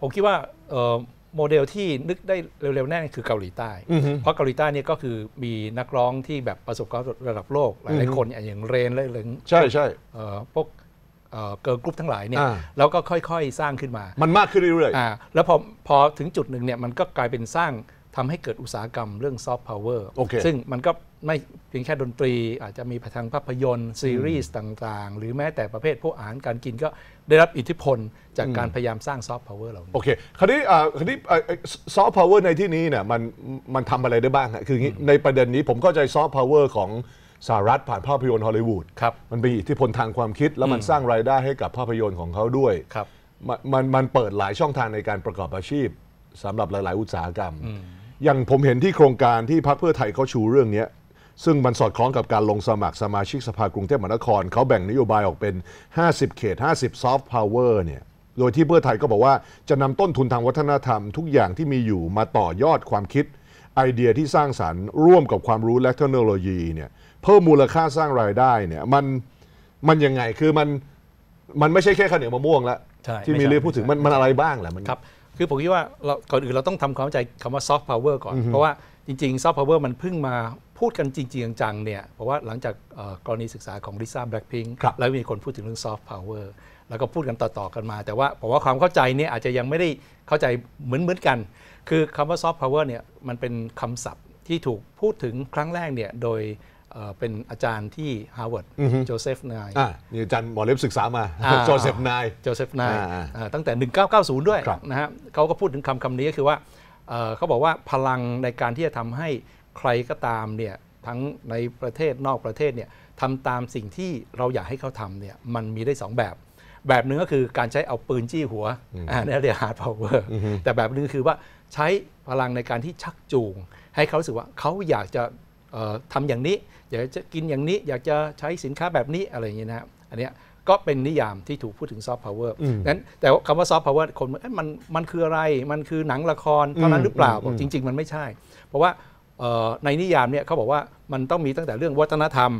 ผมคิดว่าโมเดลที่นึกได้เร็วๆ แน่นคือเกาหลีใต้ เพราะเกาหลีใต้เนี่ยก็คือมีนักร้องที่แบบประสบความระดับโลก หลายคนอย่างเรนและหรือใช่ใช่พวกเกิร์ลกรุ๊ปทั้งหลายเนี่ยแล้วก็ค่อยๆสร้างขึ้นมา มันมากขึ้นเรื่อยๆแล้วพอพอถึงจุดหนึ่งเนี่ยมันก็กลายเป็นสร้างทำให้เกิดอุตสาหกรรมเรื่องซอฟต์พาวเวอร์ซึ่งมันก็ไม่เพียงแค่ดนตรี อาจจะมีทางภาพยนตร์ซีรีส์ต่างๆ หรือแม้แต่ประเภทพวกอาหารการกินก็ได้รับอิทธิพลจากการพยายามสร้างซอฟต์พาวเวอร์เหล่านี้โอเคคราวนี้คราวนี้ซอฟต์พาวเวอร์ในที่นี้เนี่ยมันมันทำอะไรได้บ้าง คือในประเด็นนี้ผมเข้าใจซอฟต์พาวเวอร์ของสหรัฐผ่านภาพยนตร์ฮอลลีวูดมันมีอิทธิพลทางความคิด แล้วมันสร้างรายได้ให้กับภาพยนตร์ของเขาด้วยมันมันเปิดหลายช่องทางในการประกอบอาชีพสำหรับหลายๆ อุตสาหกรรมอย่างผมเห็นที่โครงการที่พรรคเพื่อไทยเขาชูเรื่องนี้ซึ่งมันสอดคล้องกับการลงสมัครสมาชิกสภากรุงเทพมหานคร เขาแบ่งนโยบายออกเป็น 50 เขต 50ซอฟต์พาวเวอร์เนี่ย โดยที่เพื่อไทยก็บอกว่าจะนำต้นทุนทางวัฒนธรรมทุกอย่างที่มีอยู่มาต่อยอดความคิด ไอเดียที่สร้างสารรค์ร่วมกับความรู้และเทคโนโลยีเนี่ยเพิ่มมูลค่าสร้างรายได้เนี่ยมันมันยังไงคือมันมันไม่ใช่แค่ข้าวเหนียวมะม่วงละที่มีเรื่องพูดถึงมันมันอะไรบ้างแหละมันครับคือผมคิดว่าเราก่อนอื่นเราต้องทำความเข้าใจคำว่าซอฟต์พาวเวอร์ก่อน เพราะว่าจริงๆซอฟต์พาวเวอร์มันเพิ่งมาพูดกันจริง ๆ จังๆเนี่ยเพราะว่าหลังจากกรณีศึกษาของลิซ่าแบล็กพิงค์แล้วมีคนพูดถึงเรื่องซอฟต์พาวเวอร์แล้วก็พูดกันต่อ ๆ กันมา แต่ว่าผมว่าความเข้าใจเนี่ยอาจจะยังไม่ได้เข้าใจเหมือน ๆ กัน คือคำว่าซอฟต์พาวเวอร์เนี่ยมันเป็นคำศัพท์ที่ถูกพูดถึงครั้งแรกเนี่ยโดยเป็นอาจารย์ที่ฮาร์วาร์ดโจเซฟนายนี่อาจารย์หมอเล็บศึกษามา โจเซฟนาย โจเซฟนายตั้งแต่ 1990 ด้วยนะฮะเขาก็พูดถึงคำคำนี้ก็คือว่า เขาบอกว่าพลังในการที่จะทำให้ใครก็ตามเนี่ยทั้งในประเทศนอกประเทศเนี่ยทำตามสิ่งที่เราอยากให้เขาทำเนี่ยมันมีได้ 2 แบบ แบบหนึ่งก็คือการใช้เอาปืนจี้หัวนี่เรียกฮาร์ดพาวเวอร์แต่แบบนึงคือว่าใช้พลังในการที่ชักจูงให้เขารู้สึกว่าเขาอยากจะทำอย่างนี้อยากจะกินอย่างนี้อยากจะใช้สินค้าแบบนี้อะไรอย่างนี้นะอันเนี้ยก็เป็นนิยามที่ถูกพูดถึงซอฟต์พาวเวอร์นั้นแต่คำว่าซอฟต์พาวเวอร์คนมันมันคืออะไรมันคือหนังละครเท่านั้นหรือเปล่าบอกจริงๆมันไม่ใช่ เพราะว่าในนิยามเนี่ยเขาบอกว่ามันต้องมีตั้งแต่เรื่องวัฒนธรรม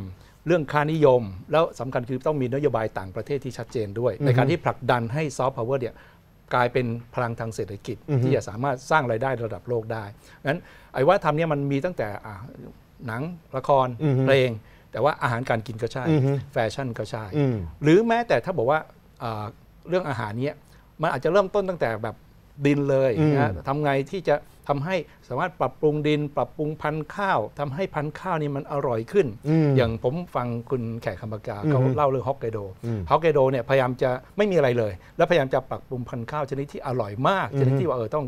เรื่องค่านิยม แล้วสำคัญคือต้องมีนโยบายต่างประเทศที่ชัดเจนด้วย ในการที่ผลักดันให้ซอฟต์พาวเวอร์เนี่ยกลายเป็นพลังทางเศรษฐกิจที่จะสามารถสร้างไรายได้ระดับโลกได้นั้นไอ้ว่าทำเนี่ยมันมีตั้งแต่หนังละครเพลงแต่ว่าอาหารการกินก็ใช่ แฟชั่นก็ใช่ หรือแม้แต่ถ้าบอกว่าเรื่องอาหารนี้มันอาจจะเริ่มต้นตั้งแต่แบบดินเลยนะทำไงที่จะทำให้สามารถปรับปรุงดินปรับปรุงพันธุ์ข้าว ทำให้พันธุ์ข้าวนี่มันอร่อยขึ้นออย่างผมฟังคุณแขกคำปากาเขาเล่าเรื่องฮอกไกโดฮอกไกโดเนี่ยพยายามจะไม่มีอะไรเลย แล้วพยายามจะปรับปรุงพันธุ์ข้าว ชนิดที่อร่อยมาก ชนิดที่ว่าเออต้อง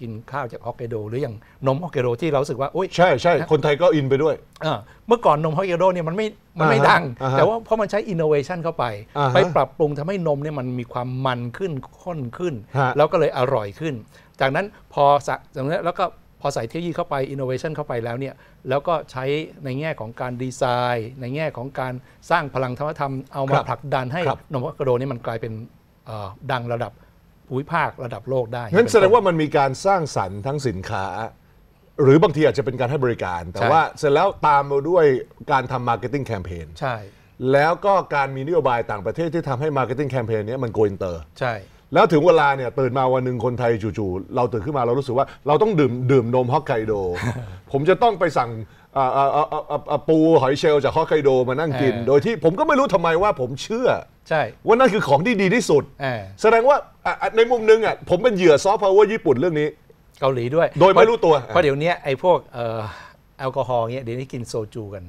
กินข้าวจากฮอกไกโดหรืออย่างนมฮอกไกโดที่เราสึกว่าโอ้ยใช่ใช่คนไทยก็อินไปด้วย เมื่อก่อนนมฮอกไกโดเนี่ยมันไม่มันไม่ดัง แต่ว่าเพราะมันใช้อินโนเวชันเข้าไป ไปปรับปรุงทำให้นมเนี่ยมันมีความมันขึ้นข้นขึ้น แล้วก็เลยอร่อยขึ้น จากนั้นพอจากนั้นแล้วก็พอใส่เทคโนโลยีเข้าไปอินโนเวชันเข้าไปแล้วเนี่ยแล้วก็ใช้ในแง่ของการดีไซน์ ในแง่ของการสร้างพลังธรรมธรรมเอามาผลักดันให้นมกไกโดนี่มันกลายเป็นดังระดับภูมิภาคระดับโลกได้ งั้นแสดงว่ามันมีการสร้างสรรค์ทั้งสินค้า หรือบางทีอาจจะเป็นการให้บริการ แต่ว่าเสร็จแล้วตามมาด้วยการทำมาร์เก็ตติ้งแคมเปญ ใช่ แล้วก็การมีนโยบายต่างประเทศที่ทำให้มาร์เก็ตติ้งแคมเปญนี้มันโกอินเตอร์ ใช่ แล้วถึงเวลาเนี่ย ตื่นมาวันหนึ่งคนไทยจู่ๆเราตื่นขึ้นมาเรารู้สึกว่า เราต้องดื่มดื่มนมฮอกไกโด ผมจะต้องไปสั่งปูหอยเชลจากฮอกไกโดมานั่งกิน โดยที่ผมก็ไม่รู้ทำไมว่าผมเชื่อใช่ ว่านั่นคือของที่ดีที่สุดแสดงว่าในมุมนึงอ่ะผมเป็นเหยื่อซอฟต์พาวเวอร์ญี่ปุ่นเรื่องนี้ เกาหลีด้วย โดยไม่รู้ตัวเพราะเดี๋ยวนี้ไอ้พวกแอลกอฮอล์เนี่ยเดี๋ยวนี้กินโซจูกัน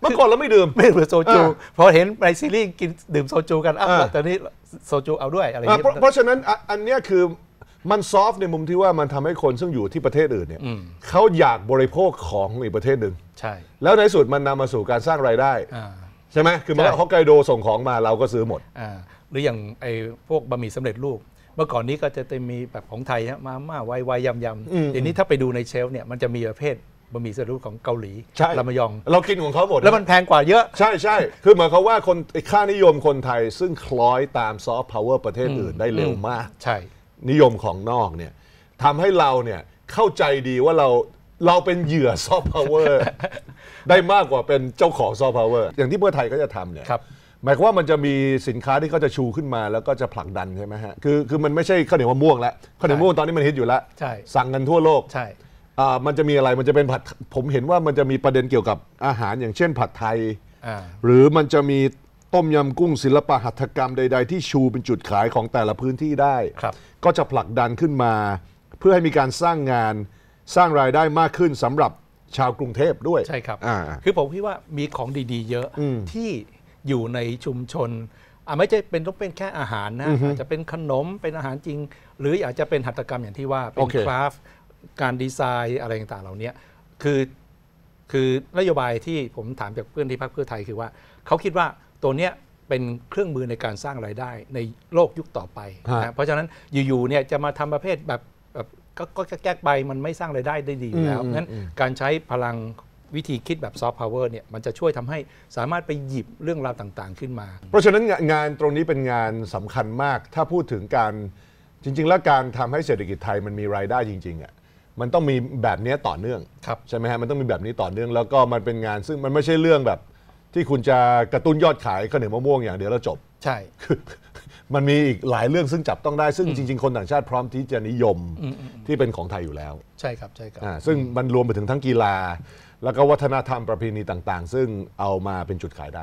เมื่อก่อนเราไม่ดื่มไม่ดื่มโซจูเพราะเห็นในซีรีส์กินดื่มโซจูกันอ่ะตอนนี้โซจูเอาด้วยอะไรเงี้ยเพราะฉะนั้นอันเนี้ยคือมันซอฟ์ในมุมที่ว่ามันทำให้คนซึ่งอยู่ที่ประเทศอื่นเนี่ยเขาอยากบริโภคของอีกประเทศหนึ่ง ใช่ แล้วในสุดมันนำมาสู่การสร้างรายได้ใช่ไหมคือมาฮอกไกโดส่งของมาเราก็ซื้อหมดอหรืออย่างไอ้พวกบะหมี่สำเร็จรูป เมื่อก่อนนี้ก็จะมีแบบของไทยมาม่าไวไวยำยำเดี๋ยวนี้ถ้าไปดูในเชล์เนี่ยมันจะมีประเภทบะหมี่สำเร็จรูปของเกาหลีใช่ลำมยอง เรากินของเขาหมดแล้วมันแพงกว่าเยอะใช่ใช่คือหมายความว่าคนค่านิยมคนไทยซึ่งคล้อยตามซอฟต์พาวเวอร์ประเทศอื่นได้เร็วมาก ใช่ นิยมของนอกเนี่ยทำให้เราเนี่ยเข้าใจดีว่าเราเราเป็นเหยื่อซอฟต์พาวเวอร์ได้มากกว่าเป็นเจ้าของซอฟต์พาวเวอร์อย่างที่เพื่อไทยก็จะทำเนี่ยครับหมายความว่ามันจะมีสินค้าที่เขาจะชูขึ้นมา แล้วก็จะผลักดันใช่ไหมฮะ คือคือมันไม่ใช่ข้าวเหนียวมะม่วงแล้วข้าวเหนียวมะม่วงตอนนี้มันฮิตอยู่แล้วใช่สั่งกันทั่วโลกใช่มันจะมีอะไรมันจะเป็นผัดผมเห็นว่ามันจะมีประเด็นเกี่ยวกับอาหารอย่างเช่น ผัดไทย หรือมันจะมีต้มยำกุ้งศิลปะหัตถกรรมใดๆ ที่ชูเป็นจุดขายของแต่ละพื้นที่ได้ครับก็จะผลักดันขึ้นมา เพื่อให้มีการสร้างงานสร้างรายได้มากขึ้นสำหรับชาวกรุงเทพด้วยใช่ครับคือผมคิดว่ามีของดีๆเยอะอที่อยู่ในชุมชนอไม่ใช่เป็นต้องเป็นแค่อาหารนะออาจจะเป็นขนมเป็นอาหารจริง หรืออาจจะเป็นหัตถกรรมอย่างที่ว่า เป็โอนเคราฟการดีไซน์อะไรต่างๆ เหล่านี้คือคือนโยบายที่ผมถามจากเพื่อนที่พักเพื่อไทย คือว่า เขาคิดว่าตัวเนี้ยเป็นเครื่องมือในการสร้างรายได้ในโลกยุคต่อไปนะเพราะฉะนั้นอยู่ๆเนี่ยจะมาทำประเภทแบบก็แก้ไปมันไม่สร้างรายได้ได้ดีอยู่แล้วงั้นการใช้พลังวิธีคิดแบบซอฟต์พาวเวอร์เนี่ยมันจะช่วยทำให้สามารถไปหยิบเรื่องราวต่าง ๆขึ้นมา เพราะฉะนั้นงานตรงนี้เป็นงานสำคัญมาก ถ้าพูดถึงการจริง ๆ แล้วการทำให้เศรษฐกิจไทยมันมีรายได้จริงๆอ่ะมันต้องมีแบบนี้ต่อเนื่อง ใช่ไหมฮะมันต้องมีแบบนี้ต่อเนื่องแล้วก็มันเป็นงานซึ่งมันไม่ใช่เรื่องแบบที่คุณจะกระตุ้นยอดขายข้าวเหนียวมะม่วงอย่างเดียวแล้วจบใช่ มันมีอีกหลายเรื่องซึ่งจับต้องได้ซึ่งจริง ๆ คนต่างชาติพร้อมที่จะนิยมที่เป็นของไทยอยู่แล้ว ใช่ครับ ใช่ครับซึ่งมันรวมไปถึงทั้งกีฬาแล้วก็วัฒนธรรมประเพณีต่าง ๆ ซึ่งเอามาเป็นจุดขายได้